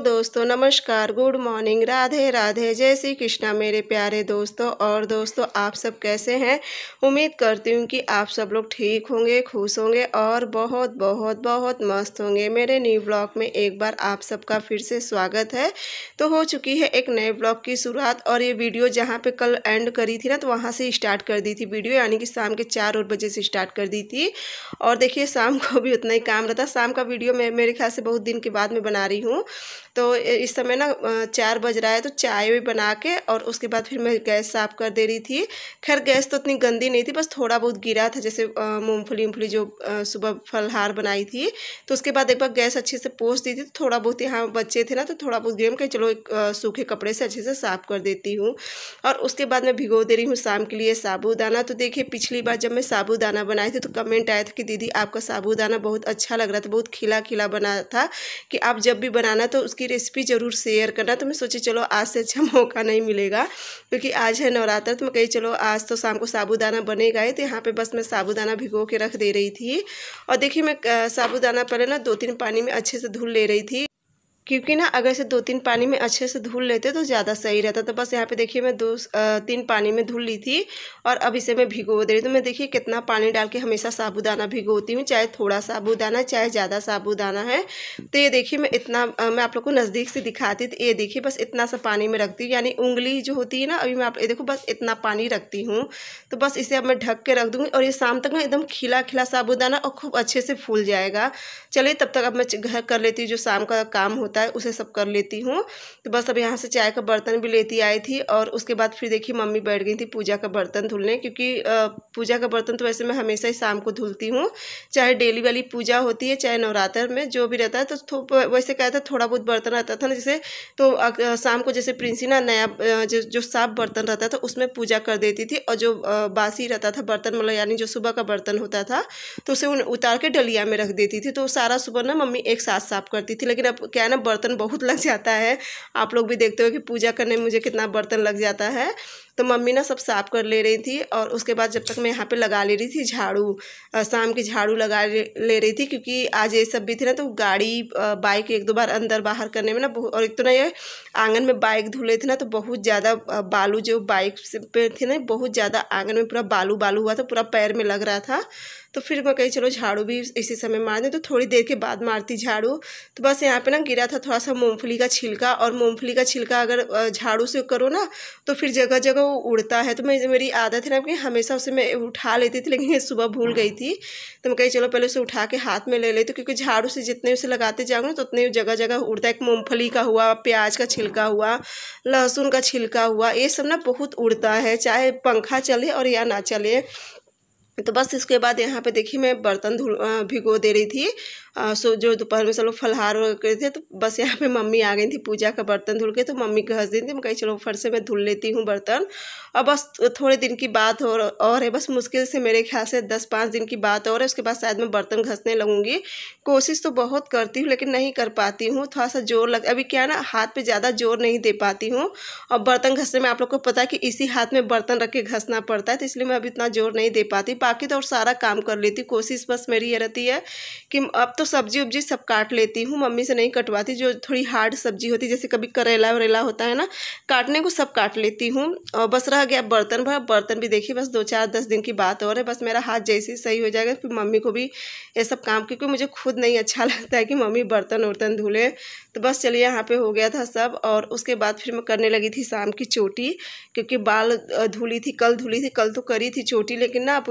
दोस्तों नमस्कार good morning Radhe Radhe जय श्री कृष्णा मेरे प्यारे दोस्तों और दोस्तों आप सब कैसे हैं उम्मीद करती हूँ कि आप सब लोग ठीक होंगे खुश होंगे और बहुत बहुत बहुत मस्त होंगे मेरे न्यू ब्लॉग में एक बार आप सबका फिर से स्वागत है तो हो चुकी है एक नए ब्लॉग की शुरुआत और ये वीडियो जहाँ पर कल एंड करी थी ना तो वहाँ से स्टार्ट कर दी थी वीडियो यानी कि शाम के चार और बजे से स्टार्ट कर दी थी और देखिए शाम को भी उतना ही काम रहता शाम का वीडियो मैं मेरे ख्याल से बहुत दिन के बाद में बना रही हूँ तो इस समय ना चार बज रहा है तो चाय भी बना के और उसके बाद फिर मैं गैस साफ़ कर दे रही थी खैर गैस तो इतनी गंदी नहीं थी बस थोड़ा बहुत गिरा था जैसे मूँगफली उमफली जो सुबह फलहार बनाई थी तो उसके बाद एक बार गैस अच्छे से पोस दी थी तो थोड़ा बहुत यहाँ बच्चे थे ना तो थोड़ा बहुत गेम के चलो एक सूखे कपड़े से अच्छे से साफ़ कर देती हूँ और उसके बाद मैं भिगो दे रही हूँ शाम के लिए साबुदाना तो देखिए पिछली बार जब मैं साबूदाना बनाई थी तो कमेंट आया था कि दीदी आपका साबुदाना बहुत अच्छा लग रहा था बहुत खिला खिला बना था कि आप जब भी बनाना तो उसकी की रेसिपी ज़रूर शेयर करना तो मैं सोची चलो आज से अच्छा मौका नहीं मिलेगा क्योंकि आज है नवरात्र तो मैं कही चलो आज तो शाम को साबूदाना बनेगा ही तो यहाँ पे बस मैं साबूदाना भिगो के रख दे रही थी और देखिए मैं साबूदाना पहले ना दो तीन पानी में अच्छे से धुल ले रही थी क्योंकि ना अगर इसे दो तीन पानी में अच्छे से धुल लेते तो ज़्यादा सही रहता तो बस यहाँ पे देखिए मैं दो तीन पानी में धुल ली थी और अब इसे मैं भिगो दे रही तो मैं देखिए कितना पानी डाल के हमेशा साबुदाना भिगोती हूँ चाहे थोड़ा साबुदाना चाहे ज़्यादा साबुदाना है तो ये देखिए मैं इतना मैं आप लोग को नज़दीक से दिखाती तो ये देखिए बस इतना सा पानी में रखती हूँ यानी उंगली जो होती है ना अभी मैं आप ये देखो बस इतना पानी रखती हूँ तो बस इसे अब मैं ढक के रख दूँगी और ये शाम तक ना एकदम खिला खिला साबुदाना और खूब अच्छे से फूल जाएगा चलिए तब तक अब मैं घर कर लेती हूँ जो शाम का काम होता होता है उसे सब कर लेती हूँ तो बस अब यहाँ से चाय का बर्तन भी लेती आई थी और उसके बाद फिर देखिए मम्मी बैठ गई थी पूजा का बर्तन धुलने क्योंकि पूजा का बर्तन तो वैसे मैं हमेशा ही शाम को धुलती हूँ चाहे डेली वाली पूजा होती है चाहे नवरात्र में जो भी रहता है तो वैसे कहता है थोड़ा बहुत बर्तन रहता था ना जैसे तो शाम को जैसे प्रिंसी ना नया जो जो साफ बर्तन रहता था उसमें पूजा कर देती थी और जो बासी रहता था बर्तन मतलब यानी जो सुबह का बर्तन होता था तो उसे उतार के डलिया में रख देती थी तो सारा सुबह ना मम्मी एक साथ साफ करती थी लेकिन अब क्या है ना बर्तन बहुत लग जाता है आप लोग भी देखते हो कि पूजा करने में मुझे कितना बर्तन लग जाता है तो मम्मी ना सब साफ कर ले रही थी और उसके बाद जब तक मैं यहाँ पे लगा ले रही थी झाड़ू शाम की झाड़ू लगा ले रही थी क्योंकि आज ये सब भी थे ना तो गाड़ी बाइक एक दो बार अंदर बाहर करने में ना और एक तो ना ये आंगन में बाइक धुले थे ना तो बहुत ज़्यादा बालू जो बाइक पे थे ना बहुत ज़्यादा आंगन में पूरा बालू बालू हुआ था पूरा पैर में लग रहा था तो फिर मैं कही चलो झाड़ू भी इसी समय मार दें तो थोड़ी देर के बाद मारती झाड़ू तो बस यहाँ पे ना गिरा था थोड़ा सा मूंगफली का छिलका और मूंगफली का छिलका अगर झाड़ू से करो ना तो फिर जगह जगह वो तो उड़ता है तो मैं मेरी आदत है ना कि हमेशा उसे मैं उठा लेती थी लेकिन सुबह भूल गई थी तो मैं कही चलो पहले उसे उठा के हाथ में ले लेती तो क्योंकि झाड़ू से जितने उसे लगाते जाऊँ तो उतने जगह जगह उड़ता है एक मूँगफली का हुआ प्याज का छिलका हुआ लहसुन का छिलका हुआ ये सब ना बहुत उड़ता है चाहे पंखा चले और या ना चले तो बस इसके बाद यहाँ पे देखिए मैं बर्तन धुल भिगो दे रही थी आ, सो जो दोपहर में सब लोग फलहार कर थे तो बस यहाँ पे मम्मी आ गई थी पूजा का बर्तन धुल के तो मम्मी घस दी थी मैं कही चलो फट से मैं धुल लेती हूँ बर्तन और बस थोड़े दिन की बात और और है बस मुश्किल से मेरे ख्याल से दस पाँच दिन की बात और है उसके बाद शायद मैं बर्तन घसने लगूँगी कोशिश तो बहुत करती हूँ लेकिन नहीं कर पाती हूँ थोड़ा सा जोर लग अभी क्या ना हाथ पर ज़्यादा जोर नहीं दे पाती हूँ और बर्तन घसने में आप लोग को पता है कि इसी हाथ में बर्तन रख के घसना पड़ता है तो इसलिए मैं अभी इतना जोर नहीं दे पाती बाकी तो और सारा काम कर लेती कोशिश बस मेरी ये रहती है कि अब तो सब्जी उब्जी सब काट लेती हूँ मम्मी से नहीं कटवाती जो थोड़ी हार्ड सब्जी होती जैसे कभी करेला वरेला होता है ना काटने को सब काट लेती हूँ और बस रह गया बर्तन भर बर्तन भी देखिए बस दो चार दस दिन की बात और है बस मेरा हाथ जैसे ही सही हो जाएगा फिर मम्मी को भी ये सब काम क्योंकि मुझे खुद नहीं अच्छा लगता है कि मम्मी बर्तन वर्तन धुले तो बस चलिए यहाँ पे हो गया था सब और उसके बाद फिर मैं करने लगी थी शाम की चोटी क्योंकि बाल धुली थी कल धुली थी कल तो करी थी चोटी लेकिन ना अब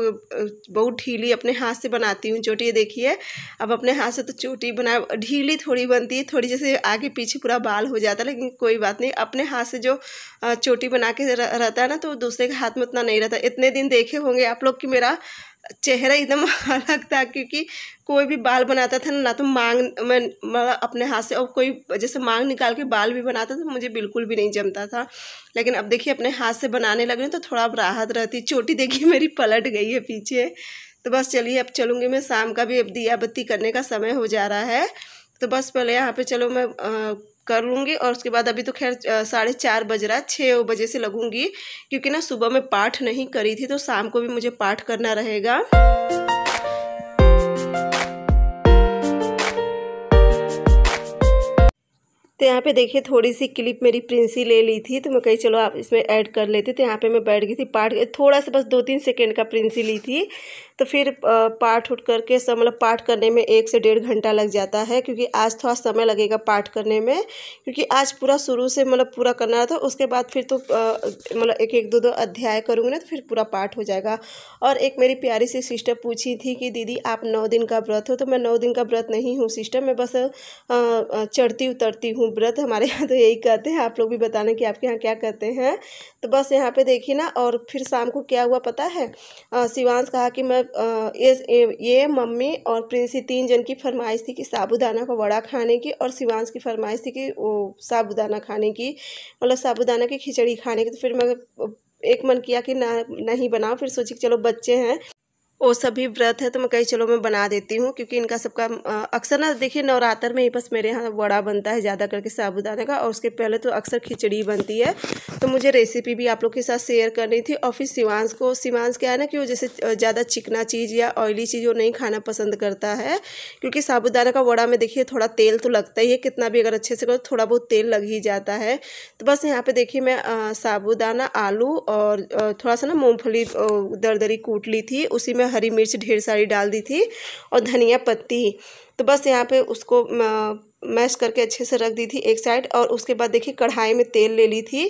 बहुत ढीली अपने हाथ से बनाती हूँ चोटी ये देखिए अब अपने हाथ से तो चोटी बना ढीली थोड़ी बनती है थोड़ी जैसे आगे पीछे पूरा बाल हो जाता है लेकिन कोई बात नहीं अपने हाथ से जो चोटी बना के रहता है ना तो दूसरे के हाथ में उतना नहीं रहता इतने दिन देखे होंगे आप लोग कि मेरा चेहरा एकदम अलग था क्योंकि कोई भी बाल बनाता था ना तो मांग मैं मतलब अपने हाथ से और कोई जैसे मांग निकाल के बाल भी बनाता था मुझे बिल्कुल भी नहीं जमता था लेकिन अब देखिए अपने हाथ से बनाने लग तो थोड़ा अब राहत रहती चोटी देखिए मेरी पलट गई है पीछे तो बस चलिए अब चलूँगी मैं शाम का भी अब दिया बत्ती करने का समय हो जा रहा है तो बस पहले यहाँ पर चलो मैं आ, कर लूँगी और उसके बाद अभी तो खैर साढ़े चार बज रहा है छः बजे से लगूँगी क्योंकि ना सुबह में पाठ नहीं करी थी तो शाम को भी मुझे पाठ करना रहेगा तो यहाँ पे देखिए थोड़ी सी क्लिप मेरी प्रिंसी ले ली थी तो मैं कही चलो आप इसमें ऐड कर लेते तो यहाँ पे मैं बैठ गई थी पार्ट थोड़ा सा बस दो तीन सेकेंड का प्रिंसी ली थी तो फिर पाठ उठ करके सब मतलब पाठ करने में एक से डेढ़ घंटा लग जाता है क्योंकि आज थोड़ा समय लगेगा पाठ करने में क्योंकि आज पूरा शुरू से मतलब पूरा करना था उसके बाद फिर तो मतलब एक एक दो दो अध्याय करूँगी ना तो फिर पूरा पाठ हो जाएगा और एक मेरी प्यारी सी सिस्टर पूछी थी कि दीदी आप नौ दिन का व्रत हो तो मैं नौ दिन का व्रत नहीं हूँ सिस्टर मैं बस चढ़ती उतरती हूँ व्रत हमारे यहाँ तो यही कहते हैं आप लोग भी बताना कि आपके यहाँ क्या कहते हैं तो बस यहाँ पर देखिए ना और फिर शाम को क्या हुआ पता है शिवानश कहा कि मैं ये ये मम्मी और प्रिंसी तीन जन की फरमाइश थी कि साबुदाना का वड़ा खाने की और शिवानश की फरमाइश थी कि वो साबुदाना खाने की मतलब साबुदाना की खिचड़ी खाने की तो फिर मैं एक मन किया कि ना नहीं बनाओ फिर सोची कि चलो बच्चे हैं वो सभी व्रत है तो मैं कही चलो मैं बना देती हूँ क्योंकि इनका सबका अक्सर ना देखिए नवरात्र में ही बस मेरे यहाँ वड़ा बनता है ज़्यादा करके साबुदाने का और उसके पहले तो अक्सर खिचड़ी बनती है तो मुझे रेसिपी भी आप लोग के साथ शेयर करनी थी और फिर सिवानस को सिवानस क्या है ना कि वो जैसे ज़्यादा चिकना चीज़ या ऑयली चीज़ वो नहीं खाना पसंद करता है क्योंकि साबुदाना का वड़ा में देखिए थोड़ा तेल तो लगता ही है कितना भी अगर अच्छे से करो थोड़ा बहुत तेल लग ही जाता है तो बस यहाँ पर देखिए मैं साबुदाना आलू और थोड़ा सा ना मूँगफली दरदरी कूट ली थी उसी में हरी मिर्च ढेर सारी डाल दी थी और धनिया पत्ती तो बस यहाँ पे उसको मैश करके अच्छे से रख दी थी एक साइड और उसके बाद देखिए कढ़ाई में तेल ले ली थी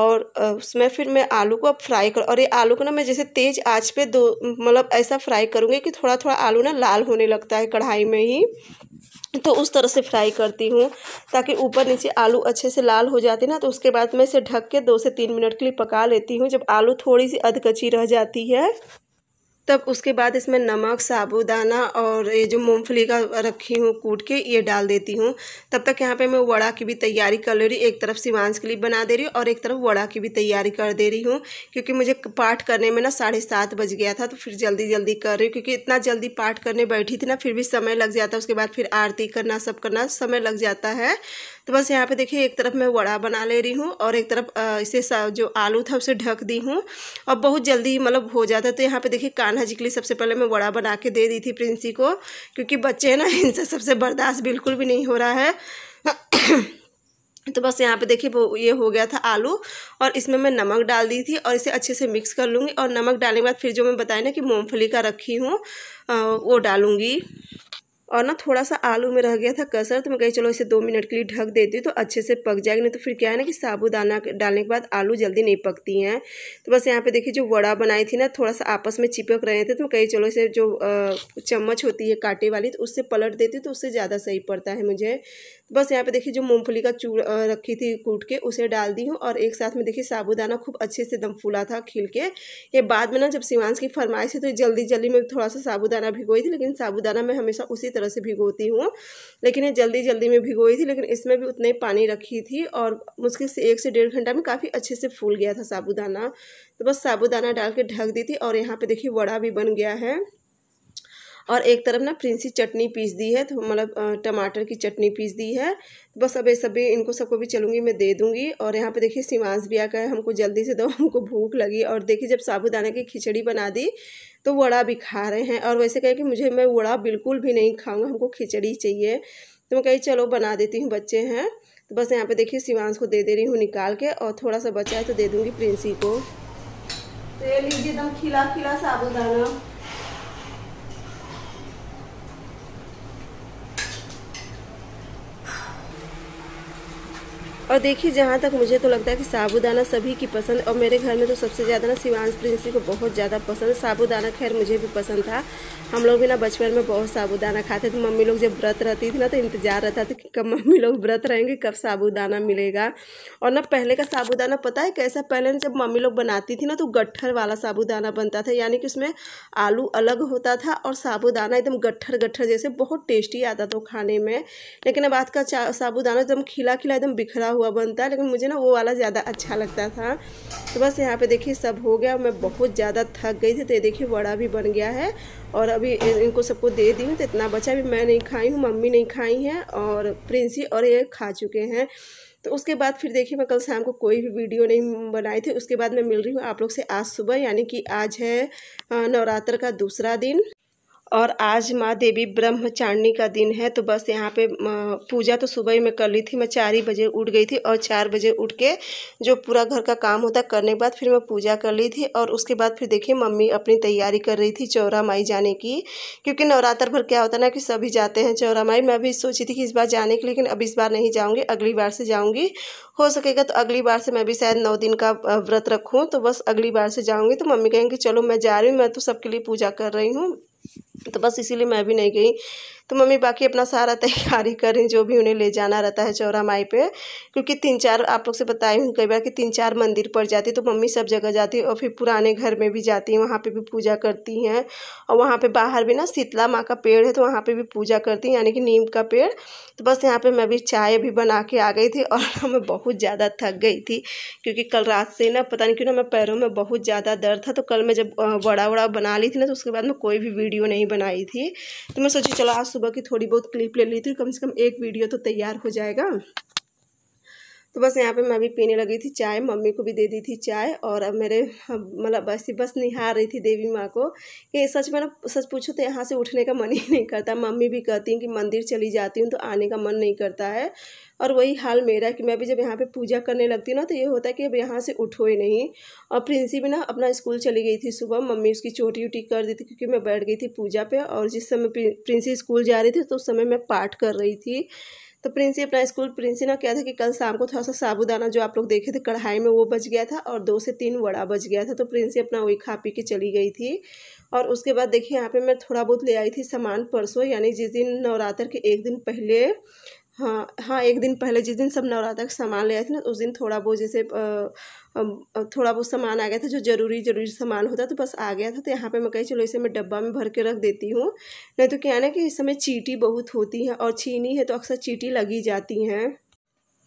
और उसमें फिर मैं आलू को अब फ्राई कर और ये आलू को ना मैं जैसे तेज़ आँच पे दो मतलब ऐसा फ्राई करूँगी कि थोड़ा थोड़ा आलू ना लाल होने लगता है कढ़ाई में ही तो उस तरह से फ्राई करती हूँ ताकि ऊपर नीचे आलू अच्छे से लाल हो जाते ना तो उसके बाद मैं इसे ढक के दो से तीन मिनट के लिए पका लेती हूँ जब आलू थोड़ी सी अधकची रह जाती है तब उसके बाद इसमें नमक साबुदाना और ये जो मूंगफली का रखी हूँ कूट के ये डाल देती हूँ तब तक यहाँ पे मैं वड़ा की भी तैयारी कर ले रही एक तरफ सिवान्स के लिए बना दे रही हूँ और एक तरफ वड़ा की भी तैयारी कर दे रही हूँ क्योंकि मुझे पाठ करने में ना साढ़े सात बज गया था तो फिर जल्दी जल्दी कर रही हूँ क्योंकि इतना जल्दी पाठ करने बैठी थी ना फिर भी समय लग जाता है उसके बाद फिर आरती करना सब करना समय लग जाता है तो बस यहाँ पे देखिए एक तरफ मैं वड़ा बना ले रही हूँ और एक तरफ इसे जो आलू था उसे ढक दी हूँ और बहुत जल्दी मतलब हो जाता है तो यहाँ पे देखिए कान्हा जी के लिए सबसे पहले मैं वड़ा बना के दे दी थी प्रिंसी को क्योंकि बच्चे हैं ना इनसे सबसे बर्दाश्त बिल्कुल भी नहीं हो रहा है तो बस यहाँ पे देखिए वो ये हो गया था आलू और इसमें मैं नमक डाल दी थी और इसे अच्छे से मिक्स कर लूँगी और नमक डालने के बाद फिर जो मैं बताया ना कि मूँगफली का रखी हूँ वो डालूँगी और ना थोड़ा सा आलू में रह गया था कसर तो मैं कही चलो इसे दो मिनट के लिए ढक देती हूँ तो अच्छे से पक जाएगी नहीं तो फिर क्या है ना कि साबुदाना डालने के बाद आलू जल्दी नहीं पकती हैं तो बस यहाँ पे देखिए जो वड़ा बनाई थी ना थोड़ा सा आपस में चिपक रहे थे तो मैं कही चलो इसे जो चम्मच होती है कांटे वाली तो उससे पलट देती हूँ तो उससे ज़्यादा सही पड़ता है मुझे बस यहाँ पे देखिए जो मूंगफली का चूड़ रखी थी कूट के उसे डाल दी हूँ और एक साथ में देखिए साबुदाना खूब अच्छे से दम फूला था खिल के ये बाद में ना जब सिवानस की फरमाइश है तो जल्दी जल्दी में थोड़ा सा साबुदाना भिगोई थी लेकिन साबुदाना मैं हमेशा उसी तरह से भिगोती हूँ लेकिन ये जल्दी जल्दी में भिगोई थी लेकिन इसमें भी उतना ही पानी रखी थी और मुश्किल से एक से डेढ़ घंटा में काफ़ी अच्छे से फूल गया था साबुदाना तो बस साबुदाना डाल के ढक दी थी और यहाँ पर देखिए वड़ा भी बन गया है और एक तरफ ना प्रिंसी चटनी पीस दी है तो मतलब टमाटर की चटनी पीस दी है तो बस अब ये सभी इनको सबको भी चलूँगी मैं दे दूँगी और यहाँ पे देखिए सिमांस भी गए हमको जल्दी से दो हमको भूख लगी और देखिए जब साबुदाना की खिचड़ी बना दी तो वड़ा भी खा रहे हैं और वैसे कहे कि मुझे मैं वड़ा बिल्कुल भी नहीं खाऊँगा हमको खिचड़ी चाहिए तो मैं कही चलो बना देती हूँ बच्चे हैं तो बस यहाँ पर देखिए सिवांस को दे दे रही हूँ निकाल के और थोड़ा सा बचा है तो दे दूँगी प्रिंसी को तो ये लीजिए एकदम खिला खिला साबुदाना और देखिए जहाँ तक मुझे तो लगता है कि साबूदाना सभी की पसंद और मेरे घर में तो सबसे ज़्यादा ना शिवानश प्रिंसी को बहुत ज़्यादा पसंद साबूदाना खैर मुझे भी पसंद था हम लोग भी ना बचपन में बहुत साबूदाना खाते थे मम्मी लोग जब व्रत रहती थी ना तो इंतजार रहता था कि कब मम्मी लोग व्रत रहेंगे कब साबूदाना मिलेगा और ना पहले का साबूदाना पता है कैसा पहले जब मम्मी लोग बनाती थी ना तो गट्ठर वाला साबूदाना बनता था यानी कि उसमें आलू अलग होता था और साबूदाना एकदम गट्ठर गट्ठर जैसे बहुत टेस्टी आता था खाने में लेकिन अब आज का साबूदाना एकदम खिला खिला एकदम बिखरा हुआ बनता है लेकिन मुझे ना वो वाला ज़्यादा अच्छा लगता था तो बस यहाँ पे देखिए सब हो गया मैं बहुत ज़्यादा थक गई थी तो ये देखिए वड़ा भी बन गया है और अभी इनको सबको दे दी हूँ तो इतना बचा भी मैं नहीं खाई हूँ मम्मी नहीं खाई है और प्रिंसी और ये खा चुके हैं तो उसके बाद फिर देखिए मैं कल शाम को कोई भी वीडियो नहीं बनाई थी उसके बाद मैं मिल रही हूँ आप लोग से आज सुबह यानी कि आज है नवरात्र का दूसरा दिन और आज माँ देवी ब्रह्मचारिणी का दिन है तो बस यहाँ पे पूजा तो सुबह ही मैं कर ली थी मैं चार ही बजे उठ गई थी और चार बजे उठ के जो पूरा घर का काम होता करने के बाद फिर मैं पूजा कर ली थी और उसके बाद फिर देखिए मम्मी अपनी तैयारी कर रही थी चौरा माई जाने की क्योंकि नवरात्र भर क्या होता ना कि सभी जाते हैं चौरा माई मैं भी सोची थी कि इस बार जाने की लेकिन अब इस बार नहीं जाऊँगी अगली बार से जाऊँगी हो सकेगा तो अगली बार से मैं भी शायद नौ दिन का व्रत रखूँ तो बस अगली बार से जाऊँगी तो मम्मी कहेंगे चलो मैं जा रही हूँ मैं तो सबके लिए पूजा कर रही हूँ तो बस इसीलिए मैं भी नहीं गई तो मम्मी बाकी अपना सारा तैयारी रही जो भी उन्हें ले जाना रहता है चौरा माई पे क्योंकि तीन चार आप लोग से बताई हूँ कई बार कि तीन चार मंदिर पर जाती तो मम्मी सब जगह जाती और फिर पुराने घर में भी जाती हैं वहाँ पे भी पूजा करती हैं और वहाँ पे बाहर भी ना शीतला माँ का पेड़ है तो वहाँ पर भी पूजा करती यानी कि नीम का पेड़ तो बस यहाँ पर मैं भी चाय भी बना के आ गई थी और मैं बहुत ज़्यादा थक गई थी क्योंकि कल रात से ना पता नहीं क्यों ना मैं पैरों में बहुत ज़्यादा दर्द था तो कल मैं जब वड़ा वड़ा बना ली थी ना तो उसके बाद मैं कोई भी वीडियो नहीं बनाई थी तो मैं सोची चलो आज सुबह की थोड़ी बहुत क्लिप ले ली थी कम से कम एक वीडियो तो तैयार हो जाएगा तो बस यहाँ पे मैं भी पीने लगी थी चाय मम्मी को भी दे दी थी चाय और अब मेरे मतलब ऐसी बस निहार रही थी देवी माँ को कि सच में ना सच पूछो तो यहाँ से उठने का मन ही नहीं करता मम्मी भी कहती हैं कि मंदिर चली जाती हूँ तो आने का मन नहीं करता है और वही हाल मेरा कि मैं भी जब यहाँ पे पूजा करने लगती ना तो ये होता है कि अब यहाँ से उठो ही नहीं और प्रिंसी भी ना अपना स्कूल चली गई थी सुबह मम्मी उसकी चोटी उटी कर दी थी क्योंकि मैं बैठ गई थी पूजा पे और जिस समय प्रिंसी स्कूल जा रही थी तो उस समय मैं पाठ कर रही थी तो प्रिंसी अपना स्कूल प्रिंसी ना क्या था कि कल शाम को थोड़ा सा साबुदाना जो आप लोग देखे थे कढ़ाई में वो बच गया था और दो से तीन वड़ा बच गया था तो प्रिंसी अपना वही खा पी के चली गई थी और उसके बाद देखिए यहाँ पे मैं थोड़ा बहुत ले आई थी सामान परसों यानी जिस दिन नवरात्र के एक दिन पहले हाँ हाँ एक दिन पहले जिस दिन सब नवरात्र का सामान ले आए थे ना उस दिन थोड़ा बहुत जैसे थोड़ा बहुत सामान आ गया था जो ज़रूरी ज़रूरी सामान होता तो बस आ गया था तो यहाँ पे मैं कही चलो इसे मैं डब्बा में भर के रख देती हूँ नहीं तो क्या है ना कि इस समय चीटी बहुत होती है और छीनी है तो अक्सर चीटी लगी जाती हैं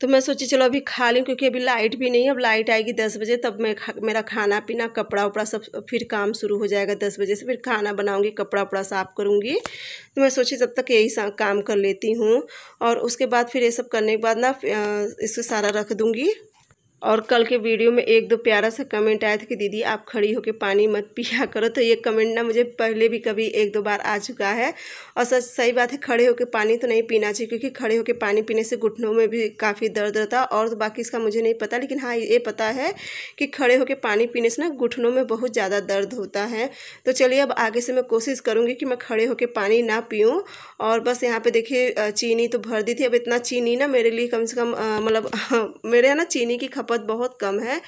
तो मैं सोची चलो अभी खा लूँ क्योंकि अभी लाइट भी नहीं है अब लाइट आएगी दस बजे तब मैं खा, मेरा खाना पीना कपड़ा उपड़ा सब फिर काम शुरू हो जाएगा दस बजे से फिर खाना बनाऊँगी कपड़ा उपड़ा साफ करूँगी तो मैं सोची जब तक यही काम कर लेती हूँ और उसके बाद फिर ये सब करने के बाद ना इसको सारा रख दूँगी और कल के वीडियो में एक दो प्यारा सा कमेंट आया था कि दीदी आप खड़ी होकर पानी मत पिया करो तो ये कमेंट ना मुझे पहले भी कभी एक दो बार आ चुका है और सच सही बात है खड़े होकर पानी तो नहीं पीना चाहिए क्योंकि खड़े होकर पानी पीने से घुटनों में भी काफ़ी दर्द रहता और तो बाकी इसका मुझे नहीं पता लेकिन हाँ ये पता है कि खड़े होकर पानी पीने से ना घुटनों में बहुत ज़्यादा दर्द होता है तो चलिए अब आगे से मैं कोशिश करूँगी कि मैं खड़े होकर पानी ना पीऊँ और बस यहाँ पर देखिए चीनी तो भर दी थी अब इतना चीनी ना मेरे लिए कम से कम मतलब मेरे है ना चीनी की खपत खपत बहुत कम है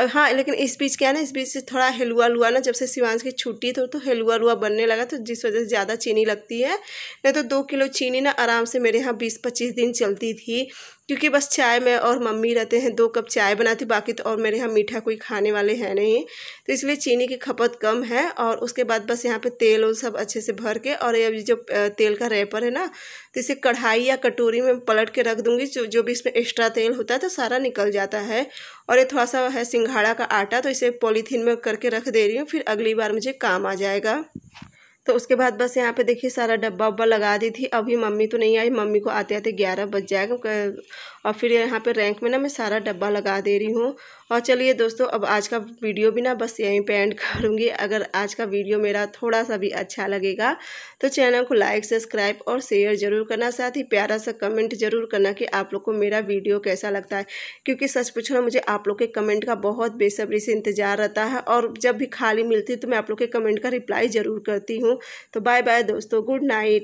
और हाँ लेकिन इस बीच क्या ना इस बीच से थोड़ा हलुआ लुआ ना जब से सिवान की छुट्टी तो तो हलुआ लुआ बनने लगा तो जिस वजह से ज़्यादा चीनी लगती है नहीं तो दो किलो चीनी ना आराम से मेरे यहाँ बीस पच्चीस दिन चलती थी क्योंकि बस चाय में और मम्मी रहते हैं दो कप चाय बनाती बाकी तो और मेरे यहाँ मीठा कोई खाने वाले हैं नहीं तो इसलिए चीनी की खपत कम है और उसके बाद बस यहाँ पे तेल उल सब अच्छे से भर के और ये जो तेल का रेपर है ना तो इसे कढ़ाई या कटोरी में पलट के रख दूँगी जो जो भी इसमें एक्स्ट्रा तेल होता है तो सारा निकल जाता है और ये थोड़ा सा है सिंघाड़ा का आटा तो इसे पॉलीथीन में करके रख दे रही हूँ फिर अगली बार मुझे काम आ जाएगा तो उसके बाद बस यहाँ पे देखिए सारा डब्बा उब्बा लगा दी थी अभी मम्मी तो नहीं आई मम्मी को आते आते ग्यारह बज जाएगा और फिर यहाँ पे रैंक में ना मैं सारा डब्बा लगा दे रही हूँ और चलिए दोस्तों अब आज का वीडियो भी ना बस यहीं पे एंड करूँगी अगर आज का वीडियो मेरा थोड़ा सा भी अच्छा लगेगा तो चैनल को लाइक सब्सक्राइब और शेयर ज़रूर करना साथ ही प्यारा सा कमेंट ज़रूर करना कि आप लोग को मेरा वीडियो कैसा लगता है क्योंकि सच पूछो ना मुझे आप लोग के कमेंट का बहुत बेसब्री से इंतज़ार रहता है और जब भी खाली मिलती है तो मैं आप लोग के कमेंट का रिप्लाई ज़रूर करती हूँ तो बाय बाय दोस्तों गुड नाइट